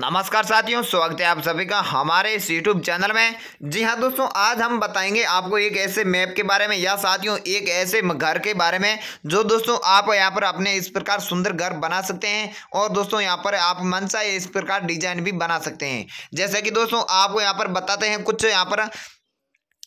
नमस्कार साथियों स्वागत है आप सभी का हमारे इस यूट्यूब चैनल में जी हाँ दोस्तों आज हम बताएंगे आपको एक ऐसे मैप के बारे में या साथियों एक ऐसे घर के बारे में जो दोस्तों आप यहाँ पर अपने इस प्रकार सुंदर घर बना सकते हैं और दोस्तों यहाँ पर आप मनसा इस प्रकार डिजाइन भी बना सकते हैं जैसे कि दोस्तों आपको यहाँ पर बताते हैं कुछ यहाँ पर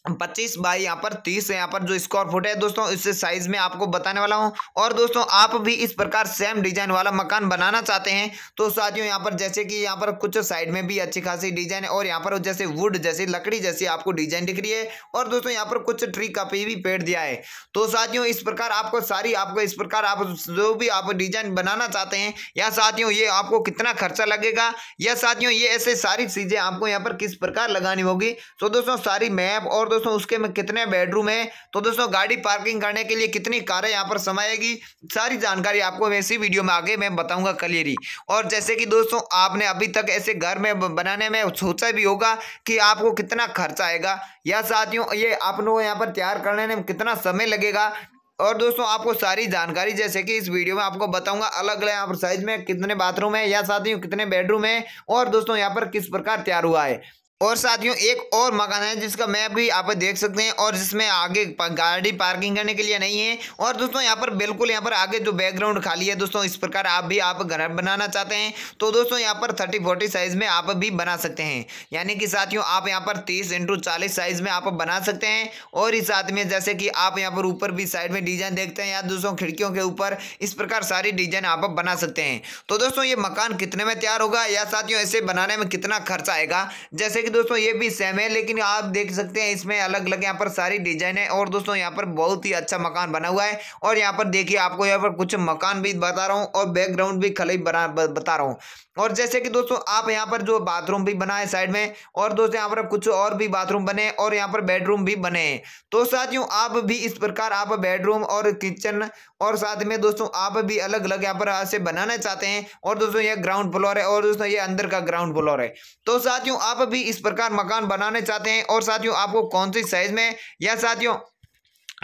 पच्चीस बाई यहाँ पर तीस है यहाँ पर जो स्क्वायर फुट है दोस्तों इस साइज में आपको बताने वाला हूँ और दोस्तों आप भी इस प्रकार सेम डिजाइन वाला मकान बनाना चाहते हैं तो साथियों यहाँ पर जैसे कि यहाँ पर कुछ साइड में भी अच्छी खासी डिजाइन है और यहाँ पर जैसे वुड जैसी लकड़ी जैसी आपको डिजाइन दिख रही है और दोस्तों यहाँ पर कुछ ट्री का भी पेड़ दिया है तो साथियों इस प्रकार आपको सारी आपको इस प्रकार आप जो भी आप डिजाइन बनाना चाहते हैं या साथियों ये आपको कितना खर्चा लगेगा या साथियों ये ऐसे सारी चीजें आपको यहाँ पर किस प्रकार लगानी होगी तो दोस्तों सारी मैप और और दोस्तों उसके में कितने बेडरूम हैं तो दोस्तों गाड़ी पार्किंग करने के लिए कितनी कारें यहाँ पर समाएगी सारी जानकारी आपको मैं इसी वीडियो में आगे मैं बताऊंगा क्लियरली और जैसे कि दोस्तों आपने अभी तक ऐसे घर में बनाने में सोचा भी होगा कि आपको कितना खर्चा आएगा या साथियों ये आप लोगों यहाँ पर तैयार करने में कितना समय लगेगा और दोस्तों आपको सारी जानकारी जैसे कि इस वीडियो में आपको बताऊंगा अलग अलग यहाँ पर साइज में कितने बाथरूम है या साथियों कितने बेडरूम है और दोस्तों यहाँ पर किस प्रकार तैयार हुआ है और साथियों एक और मकान है जिसका मैप भी आप देख सकते हैं और जिसमें आगे गाड़ी पार्किंग करने के लिए नहीं है और दोस्तों यहाँ पर बिल्कुल यहाँ पर आगे जो बैकग्राउंड खाली है दोस्तों इस प्रकार आप भी आप घर बनाना चाहते हैं तो दोस्तों यहाँ पर थर्टी फोर्टी साइज में आप भी बना सकते हैं यानी कि साथियों आप यहाँ पर तीस इंटू चालीस साइज में आप बना सकते हैं और इस साथ में जैसे कि आप यहाँ पर ऊपर भी साइड में डिजाइन देखते हैं या दोस्तों खिड़कियों के ऊपर इस प्रकार सारी डिजाइन आप बना सकते हैं तो दोस्तों ये मकान कितने में तैयार होगा या साथियों ऐसे बनाने में कितना खर्चा आएगा जैसे कि कि दोस्तों ये भी सेम है लेकिन आप देख सकते हैं इसमें अलग अलग यहाँ पर सारी डिजाइन है और दोस्तों यहाँ पर बहुत ही अच्छा मकान बना हुआ है और यहाँ पर देखिए आपको यहाँ पर कुछ मकान भी बता रहा हूँ और बैकग्राउंड भी खली बना बता रहा हूँ और जैसे कि दोस्तों आप यहाँ पर जो बाथरूम भी बना है साइड में और दोस्तों यहाँ पर कुछ और भी बाथरूम बने और यहाँ पर बेडरूम भी बने हैं तो साथियों आप भी इस प्रकार आप बेडरूम और किचन और साथ में दोस्तों आप भी अलग अलग यहाँ पर ऐसे बनाना चाहते हैं और दोस्तों यह ग्राउंड फ्लोर है और दोस्तों ये अंदर का ग्राउंड फ्लोर है तो साथियों आप भी इस प्रकार मकान बनाने चाहते हैं और साथियों आपको कौन सी साइज में या साथियों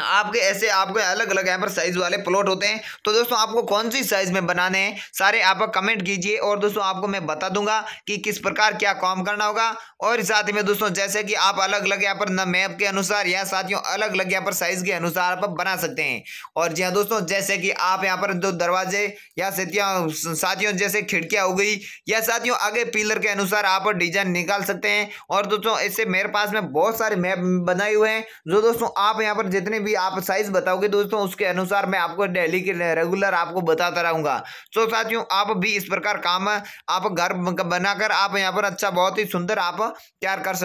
आपके ऐसे आपके अलग अलग यहाँ पर साइज़ वाले प्लॉट होते हैं तो दोस्तों आपको कौन सी साइज़ में बनाने हैं सारे आप कमेंट कीजिए और दोस्तों आपको मैं बता दूंगा कि किस प्रकार क्या काम करना होगा और साथ में दोस्तों जैसे कि आप अलग अलग यहाँ पर न मैप के अनुसार या साथियों अलग अलग यहाँ पर साइज़ के अनुसार आप बना सकते हैं और जी हाँ, दोस्तों जैसे कि आप यहाँ पर जो दरवाजे या साथियों जैसे खिड़कियाँ हो गई या साथियों आगे पिलर के अनुसार आप डिजाइन निकाल सकते हैं और दोस्तों इससे मेरे पास में बहुत सारे मैप बनाए हुए हैं जो दोस्तों आप यहाँ पर जितने भी आप साइज बताओगे दोस्तों उसके अनुसार मैं आपको डेली के रेगुलर आपको बताता रहूंगा तो साथियों आप भी इस प्रकार काम आप घर बनाकर आप यहाँ पर अच्छा बहुत ही सुंदर आप तैयार कर सकते